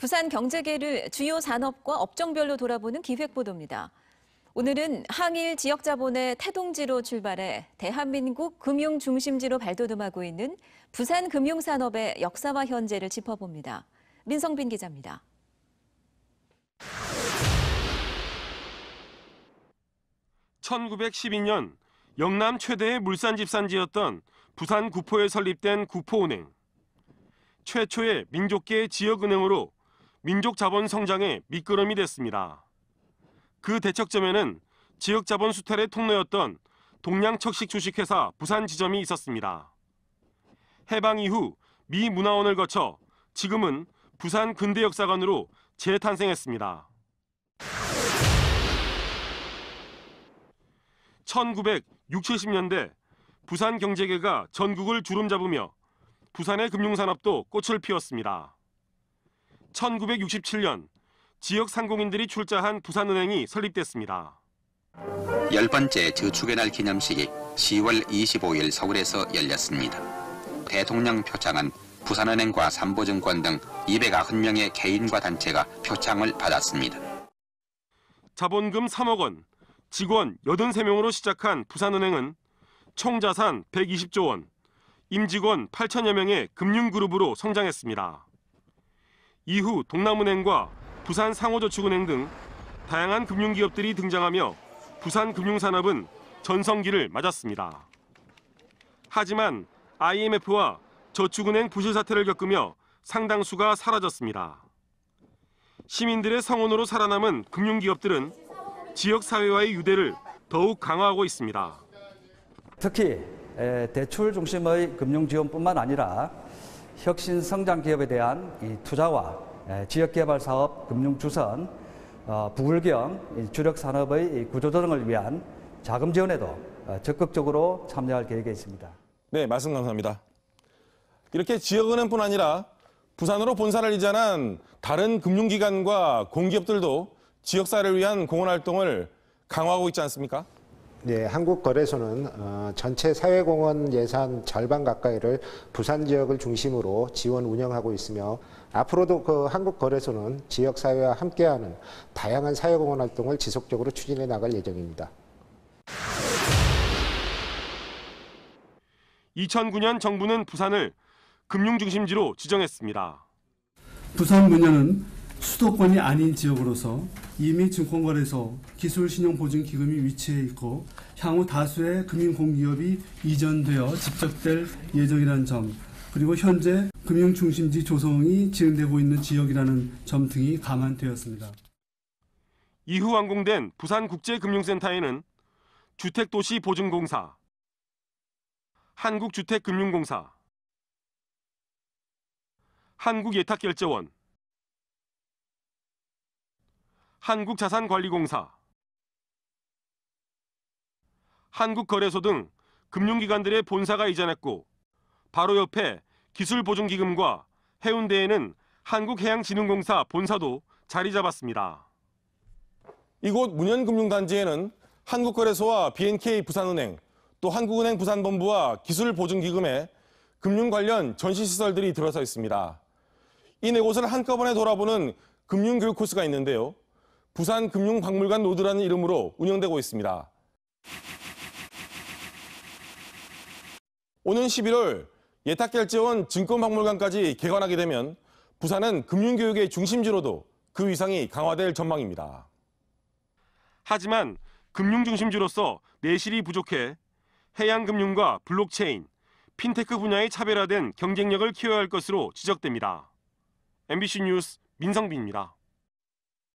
부산 경제계를 주요 산업과 업종별로 돌아보는 기획보도입니다. 오늘은 항일 지역자본의 태동지로 출발해 대한민국 금융중심지로 발돋움하고 있는 부산 금융산업의 역사와 현재를 짚어봅니다. 민성빈 기자입니다. (1912년) 영남 최대의 물산 집산지였던 부산 구포에 설립된 구포은행. 최초의 민족계 지역은행으로 민족 자본 성장의 밑거름이 됐습니다. 그 대척점에는 지역 자본 수탈의 통로였던 동양 척식 주식회사 부산 지점이 있었습니다. 해방 이후 미 문화원을 거쳐 지금은 부산 근대역사관으로 재탄생했습니다. 1960년대 부산 경제계가 전국을 주름잡으며 부산의 금융산업도 꽃을 피웠습니다. 1967년 지역 상공인들이 출자한 부산은행이 설립됐습니다. 열 번째 저축의 날 기념식이 10월 25일 서울에서 열렸습니다. 대통령 표창은 부산은행과 삼보증권 등 290명의 개인과 단체가 표창을 받았습니다. 자본금 3억 원, 직원 83명으로 시작한 부산은행은 총자산 120조 원, 임직원 8천여 명의 금융그룹으로 성장했습니다. 이후 동남은행과 부산 상호저축은행 등 다양한 금융기업들이 등장하며 부산 금융산업은 전성기를 맞았습니다. 하지만 IMF와 저축은행 부실 사태를 겪으며 상당수가 사라졌습니다. 시민들의 성원으로 살아남은 금융기업들은 지역사회와의 유대를 더욱 강화하고 있습니다. 특히 대출 중심의 금융지원뿐만 아니라 혁신 성장 기업에 대한 투자와 예, 지역개발 사업, 금융주선, 어, 부울경 주력 산업의 구조조정을 위한 자금 지원에도 어, 적극적으로 참여할 계획에 있습니다. 네, 말씀 감사합니다. 이렇게 지역은행뿐 아니라 부산으로 본사를 이전한 다른 금융기관과 공기업들도 지역사를 위한 공헌 활동을 강화하고 있지 않습니까? 예, 한국거래소는 어, 전체 사회공헌 예산 절반 가까이를 부산 지역을 중심으로 지원 운영하고 있으며 앞으로도 그 한국거래소는 지역사회와 함께하는 다양한 사회공헌 활동을 지속적으로 추진해 나갈 예정입니다. 2009년 정부는 부산을 금융중심지로 지정했습니다. 부산 문현은 수도권이 아닌 지역으로서 이미 증권거래소 기술신용보증기금이 위치해 있고 향후 다수의 금융공기업이 이전되어 집적될 예정이라는 점 그리고 현재 금융중심지 조성이 진행되고 있는 지역이라는 점 등이 감안되었습니다. 이후 완공된 부산국제금융센터에는 주택도시보증공사, 한국주택금융공사, 한국예탁결제원, 한국자산관리공사, 한국거래소 등 금융기관들의 본사가 이전했고 바로 옆에 기술보증기금과 해운대에는 한국해양진흥공사 본사도 자리 잡았습니다. 이곳 문현금융단지에는 한국거래소와 BNK 부산은행, 또 한국은행 부산본부와 기술보증기금에 금융 관련 전시시설들이 들어서 있습니다. 이 네 곳을 한꺼번에 돌아보는 금융교육 코스가 있는데요. 부산금융박물관 노드라는 이름으로 운영되고 있습니다. 오는 11월 예탁결제원 증권박물관까지 개관하게 되면 부산은 금융교육의 중심지로도 그 위상이 강화될 전망입니다. 하지만 금융중심지로서 내실이 부족해 해양금융과 블록체인, 핀테크 분야의 차별화된 경쟁력을 키워야 할 것으로 지적됩니다. MBC 뉴스 민성빈입니다.